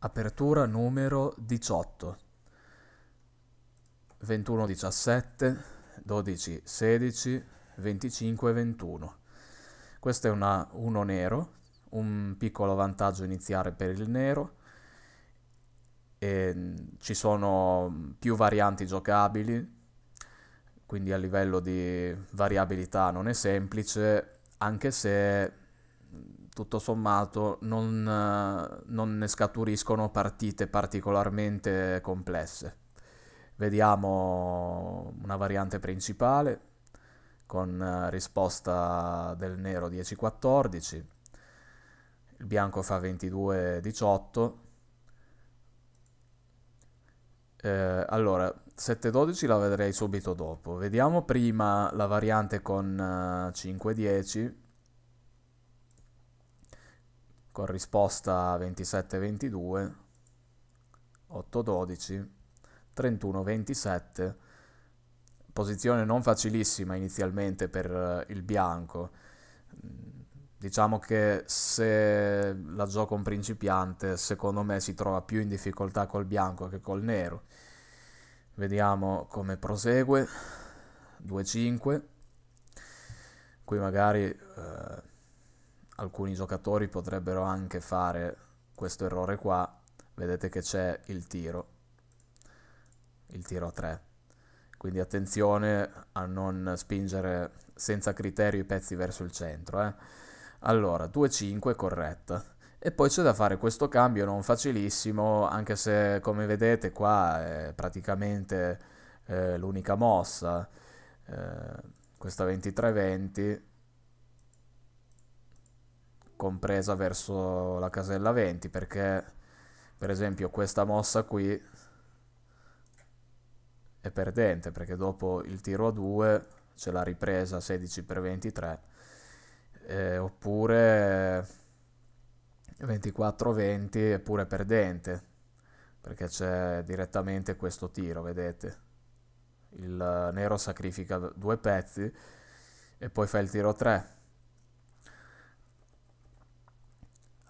apertura numero 18, 21, 17, 12, 16, 25, 21. Questo è una 1 nero, un piccolo vantaggio iniziale per il nero. E mm, ci sono più varianti giocabili, quindi a livello di variabilità non è semplice, anche se tutto sommato non, non ne scaturiscono partite particolarmente complesse. Vediamo una variante principale con eh, risposta del nero 10-14, il bianco fa 22-18. Eh, allora, 7-12 la vedrei subito dopo. Vediamo prima la variante con 5-10 eh, con risposta 27-22, 8-12, 31-27, posizione non facilissima inizialmente per eh, il bianco. Mm, diciamo che se la gioco un principiante, secondo me si trova più in difficoltà col bianco che col nero. Vediamo come prosegue. 2-5. Qui magari eh, alcuni giocatori potrebbero anche fare questo errore qua, vedete che c'è il tiro, il tiro a 3. Quindi attenzione a non spingere senza criterio i pezzi verso il centro. Eh. Allora, 2-5 corretta. E poi c'è da fare questo cambio non facilissimo, anche se come vedete qua è praticamente eh, l'unica mossa. Eh, questa 23-20 compresa verso la casella 20 perché per esempio questa mossa qui è perdente perché dopo il tiro a 2 c'è la ripresa 16 per 23 eh, oppure 24 20 è pure perdente perché c'è direttamente questo tiro vedete il nero sacrifica due pezzi e poi fa il tiro 3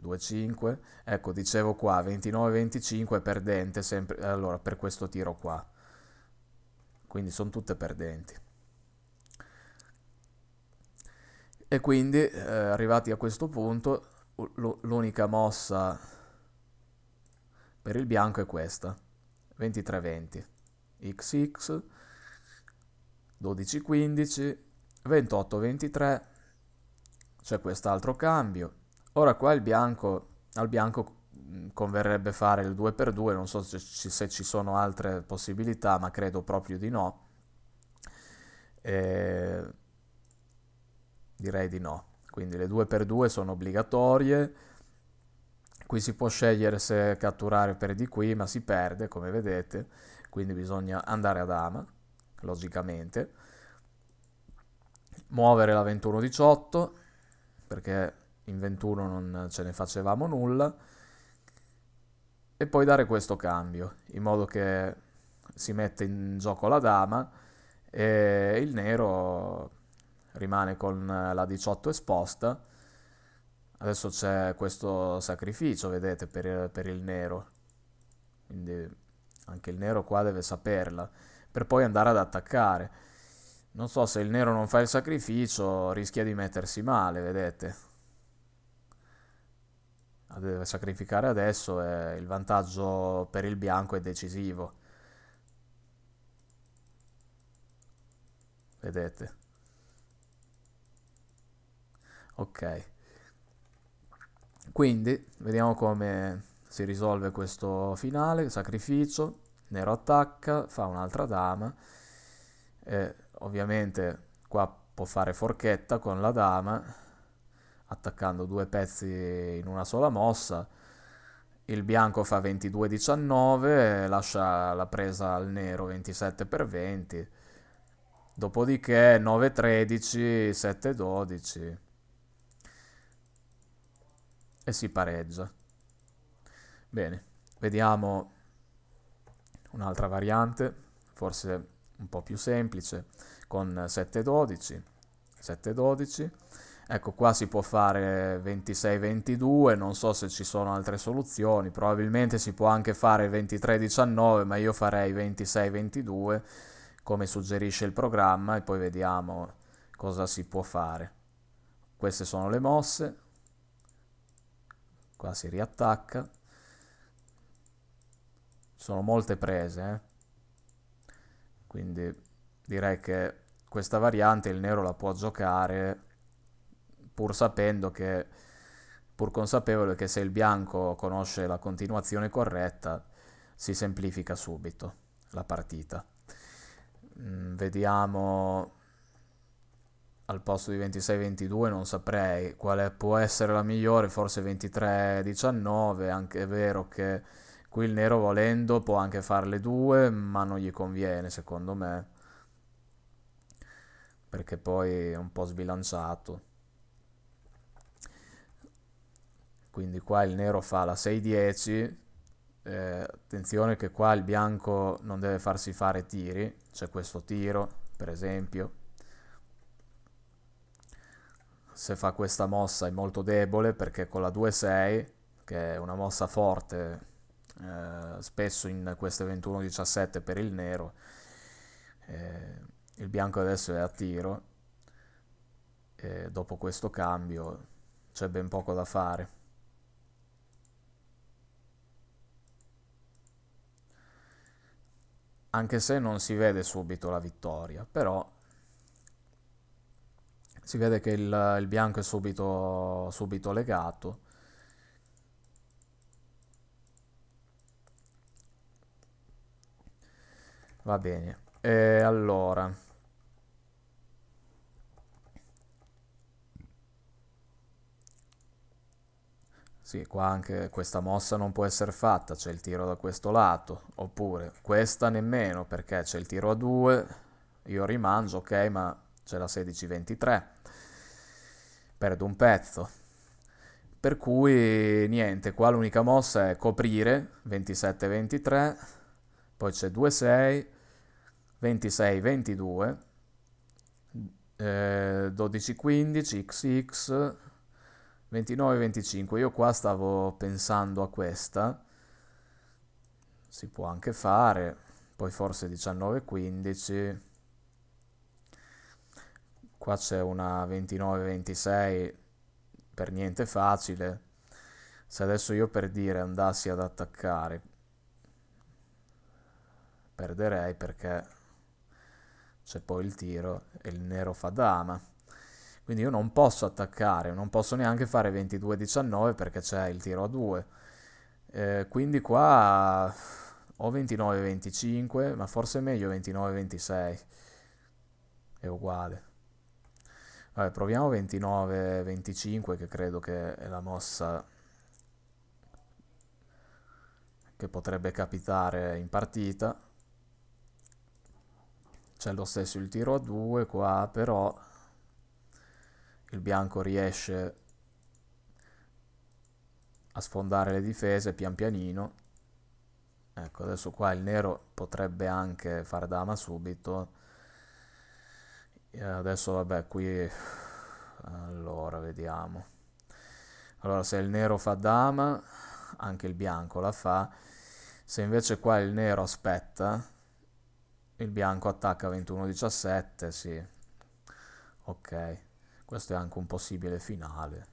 2-5, ecco dicevo qua 29-25 perdente sempre, allora per questo tiro qua, quindi sono tutte perdenti. E quindi eh, arrivati a questo punto l'unica mossa per il bianco è questa, 23-20, xx, 12-15, 28-23, c'è quest'altro cambio, Ora qua il bianco, al bianco mm, converrebbe fare il 2x2, non so se ci, se ci sono altre possibilità, ma credo proprio di no. Eh, direi di no. Quindi le 2x2 sono obbligatorie. Qui si può scegliere se catturare per di qui, ma si perde, come vedete. Quindi bisogna andare ad ama, logicamente. Muovere la 21-18, perché in 21 non ce ne facevamo nulla, e poi dare questo cambio, in modo che si mette in gioco la dama e il nero rimane con la 18 esposta. Adesso c'è questo sacrificio, vedete, per, per il nero. Quindi anche il nero qua deve saperla, per poi andare ad attaccare. Non so se il nero non fa il sacrificio, rischia di mettersi male, vedete deve sacrificare adesso e il vantaggio per il bianco è decisivo. Vedete. Ok. Quindi vediamo come si risolve questo finale. Sacrificio, nero attacca, fa un'altra dama. E ovviamente qua può fare forchetta con la dama attaccando due pezzi in una sola mossa. Il bianco fa 22-19, lascia la presa al nero 27 per 20. Dopodiché 9-13, 7-12 e si pareggia. Bene, vediamo un'altra variante, forse un po' più semplice, con 7-12, 7-12. Ecco qua si può fare 26-22, non so se ci sono altre soluzioni, probabilmente si può anche fare 23-19, ma io farei 26-22 come suggerisce il programma e poi vediamo cosa si può fare. Queste sono le mosse, qua si riattacca, sono molte prese, eh? quindi direi che questa variante il nero la può giocare pur sapendo che, pur consapevole che se il bianco conosce la continuazione corretta, si semplifica subito la partita. Mm, vediamo al posto di 26-22, non saprei quale può essere la migliore, forse 23-19, anche è vero che qui il nero volendo può anche farle due, ma non gli conviene secondo me, perché poi è un po' sbilanciato. quindi qua il nero fa la 6-10, eh, attenzione che qua il bianco non deve farsi fare tiri, c'è questo tiro per esempio, se fa questa mossa è molto debole perché con la 2-6, che è una mossa forte eh, spesso in queste 21-17 per il nero, eh, il bianco adesso è a tiro e dopo questo cambio c'è ben poco da fare. anche se non si vede subito la vittoria, però si vede che il, il bianco è subito, subito legato. Va bene. E allora, Sì, qua anche questa mossa non può essere fatta, c'è il tiro da questo lato, oppure questa nemmeno perché c'è il tiro a 2, io rimangio, ok, ma c'è la 16-23, perdo un pezzo. Per cui niente, qua l'unica mossa è coprire 27-23, poi c'è 2-6, 26-22, eh, 12-15, XX, 29-25, io qua stavo pensando a questa, si può anche fare, poi forse 19-15, qua c'è una 29-26 per niente facile, se adesso io per dire andassi ad attaccare, perderei perché c'è poi il tiro e il nero fa dama. Quindi io non posso attaccare, non posso neanche fare 22-19 perché c'è il tiro a 2. Eh, quindi qua ho 29-25, ma forse è meglio 29-26. È uguale. Vabbè, proviamo 29-25 che credo che è la mossa che potrebbe capitare in partita. C'è lo stesso il tiro a 2 qua, però il bianco riesce a sfondare le difese pian pianino ecco adesso qua il nero potrebbe anche far dama subito e adesso vabbè qui allora vediamo allora se il nero fa dama anche il bianco la fa se invece qua il nero aspetta il bianco attacca 21-17 sì ok questo è anche un possibile finale.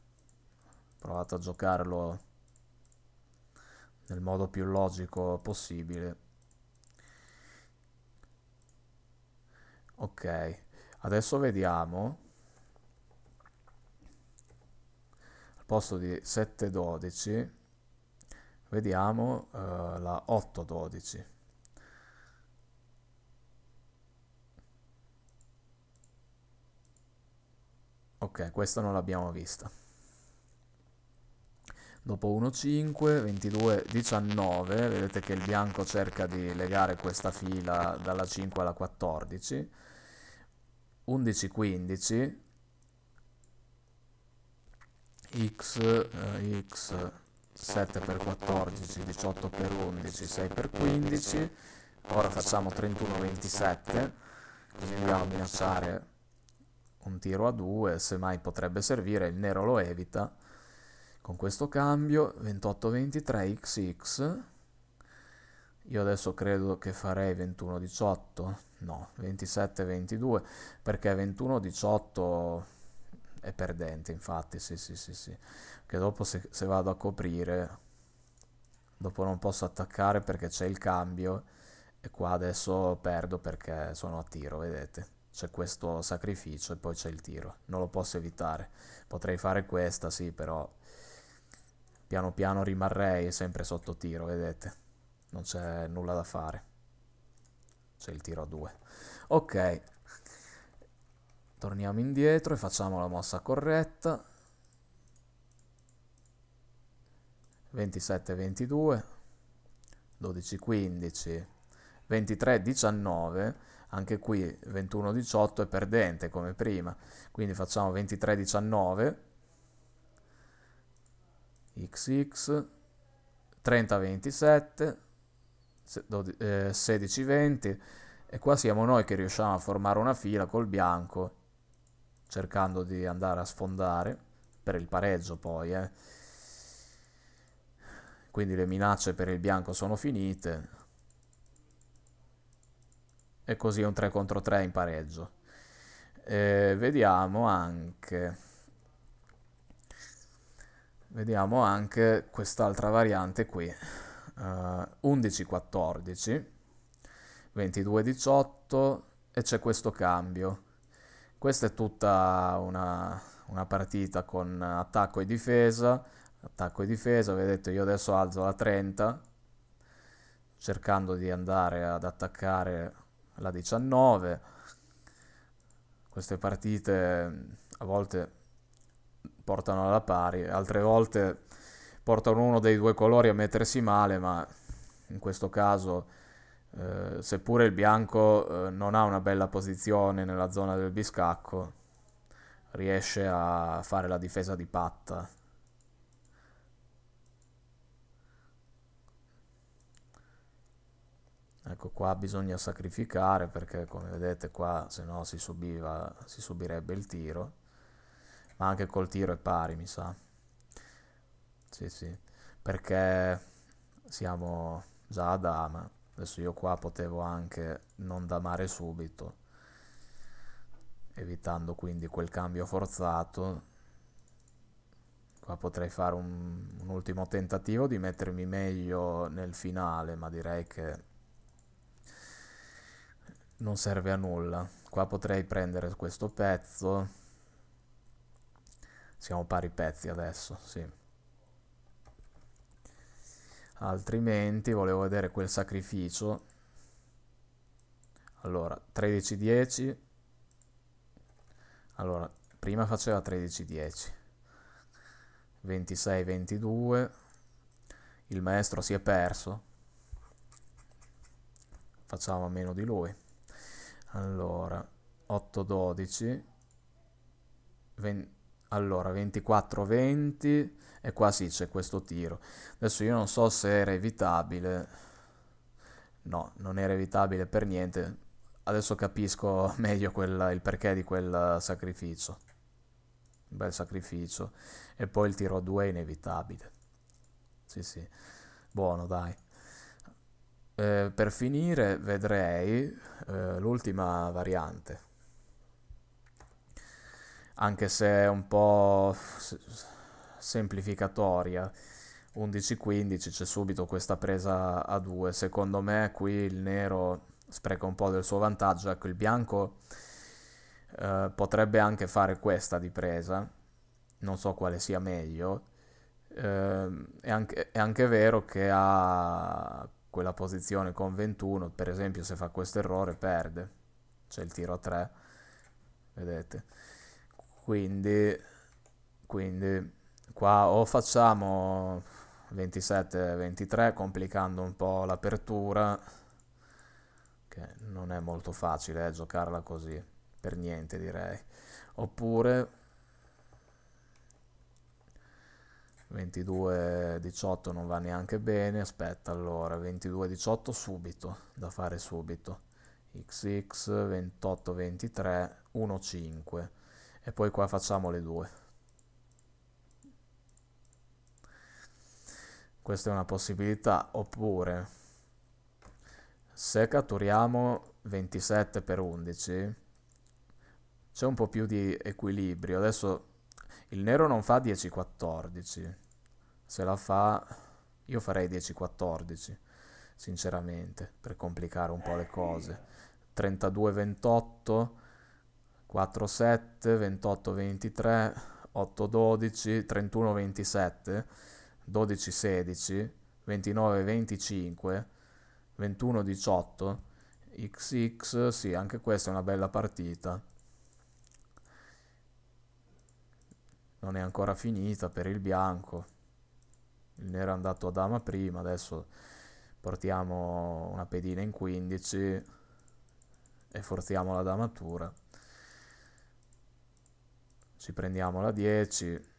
Provate a giocarlo nel modo più logico possibile. Ok, adesso vediamo. Al posto di 7-12, vediamo eh, la 8-12. Ok, questa non l'abbiamo vista. Dopo 1, 5, 22, 19, vedete che il bianco cerca di legare questa fila dalla 5 alla 14. 11, 15, x, eh, x 7 per 14, 18 per 11, 6 per 15, ora facciamo 31, 27, così andiamo a minacciare un tiro a due, semmai potrebbe servire, il nero lo evita. Con questo cambio 28-23 XX, io adesso credo che farei 21-18, no, 27-22, perché 21-18 è perdente infatti, sì sì sì sì, che dopo se, se vado a coprire, dopo non posso attaccare perché c'è il cambio, e qua adesso perdo perché sono a tiro, vedete c'è questo sacrificio e poi c'è il tiro. Non lo posso evitare. Potrei fare questa, sì, però piano piano rimarrei sempre sotto tiro, vedete? Non c'è nulla da fare. C'è il tiro a due. Ok. Torniamo indietro e facciamo la mossa corretta. 27-22. 12-15. 23-19 anche qui 21-18 è perdente come prima, quindi facciamo 23-19, xx, 30-27, 16-20 e qua siamo noi che riusciamo a formare una fila col bianco cercando di andare a sfondare per il pareggio poi eh. quindi le minacce per il bianco sono finite e così un 3 contro 3 in pareggio. Eh, vediamo anche... Vediamo anche quest'altra variante qui. Uh, 11-14, 22-18 e c'è questo cambio. Questa è tutta una, una partita con attacco e difesa. Attacco e difesa, vedete io adesso alzo la 30 cercando di andare ad attaccare la 19. Queste partite a volte portano alla pari, altre volte portano uno dei due colori a mettersi male, ma in questo caso, eh, seppure il bianco eh, non ha una bella posizione nella zona del biscacco, riesce a fare la difesa di patta Ecco qua bisogna sacrificare perché come vedete qua se no si, subiva, si subirebbe il tiro, ma anche col tiro è pari mi sa. Sì sì, perché siamo già a dama, adesso io qua potevo anche non damare subito, evitando quindi quel cambio forzato. Qua potrei fare un, un ultimo tentativo di mettermi meglio nel finale, ma direi che non serve a nulla. Qua potrei prendere questo pezzo. Siamo pari pezzi adesso, sì. Altrimenti volevo vedere quel sacrificio. Allora, 13-10. Allora, prima faceva 13-10. 26-22. Il maestro si è perso. Facciamo a meno di lui allora 8 12 20, allora 24 20 e qua sì c'è questo tiro adesso io non so se era evitabile no non era evitabile per niente adesso capisco meglio quel, il perché di quel sacrificio un bel sacrificio e poi il tiro a 2 è inevitabile sì sì buono dai eh, per finire vedrei eh, l'ultima variante, anche se è un po' semplificatoria. 11-15 c'è subito questa presa a 2. Secondo me qui il nero spreca un po' del suo vantaggio. Ecco, il bianco eh, potrebbe anche fare questa di presa. Non so quale sia meglio. Eh, è, anche, è, anche, vero che ha quella posizione con 21, per esempio se fa questo errore perde, c'è il tiro a 3, vedete, quindi, quindi qua o facciamo 27-23 complicando un po' l'apertura, che non è molto facile eh, giocarla così, per niente direi, oppure 22-18 non va neanche bene, aspetta allora, 22-18 subito, da fare subito, xx, 28-23, 1-5, e poi qua facciamo le due. Questa è una possibilità, oppure se catturiamo 27 per 11 c'è un po' più di equilibrio, adesso il nero non fa 10-14. Se la fa... Io farei 10-14, sinceramente, per complicare un po' le cose. 32-28, 4-7, 28-23, 8-12, 31-27, 12-16, 29-25, 21-18, XX, sì, anche questa è una bella partita. non è ancora finita per il bianco il nero è andato a dama prima adesso portiamo una pedina in 15 e forziamo la damatura ci prendiamo la 10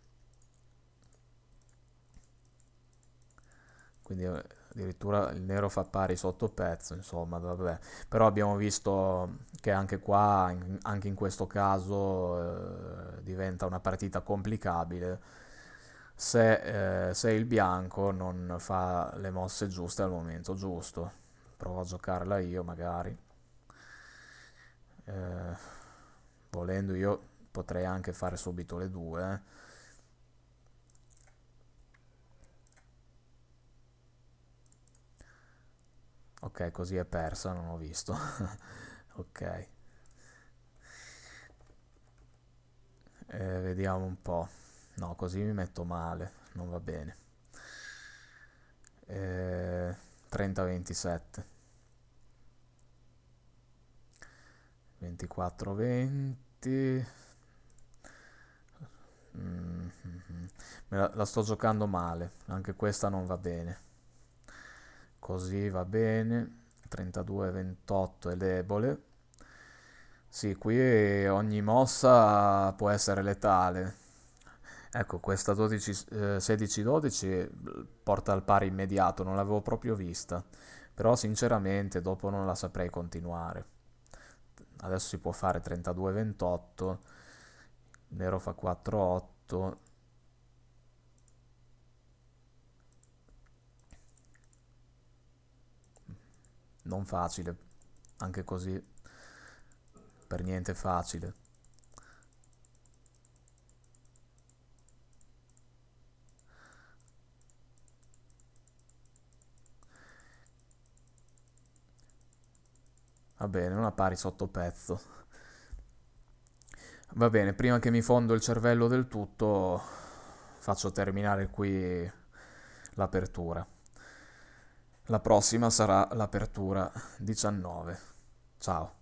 quindi eh, addirittura il nero fa pari sotto pezzo, insomma, vabbè. Però abbiamo visto che anche qua, in, anche in questo caso, eh, diventa una partita complicabile se, eh, se, il bianco non fa le mosse giuste al momento giusto. Provo a giocarla io, magari. Eh, volendo io potrei anche fare subito le due, eh. ok, così è persa, non ho visto. ok. Eh, vediamo un po'. No, così mi metto male, non va bene. Eh, 30-27. 24-20. Mm -hmm. la, la sto giocando male, anche questa non va bene così va bene, 32-28 è debole. Sì, qui ogni mossa può essere letale. Ecco, questa 16-12 eh, eh, porta al pari immediato, non l'avevo proprio vista, però sinceramente dopo non la saprei continuare. Adesso si può fare 32-28, Nero fa 4-8, non facile, anche così per niente facile. Va bene, una pari sotto pezzo. Va bene, prima che mi fondo il cervello del tutto, faccio terminare qui l'apertura. La prossima sarà l'apertura 19. Ciao.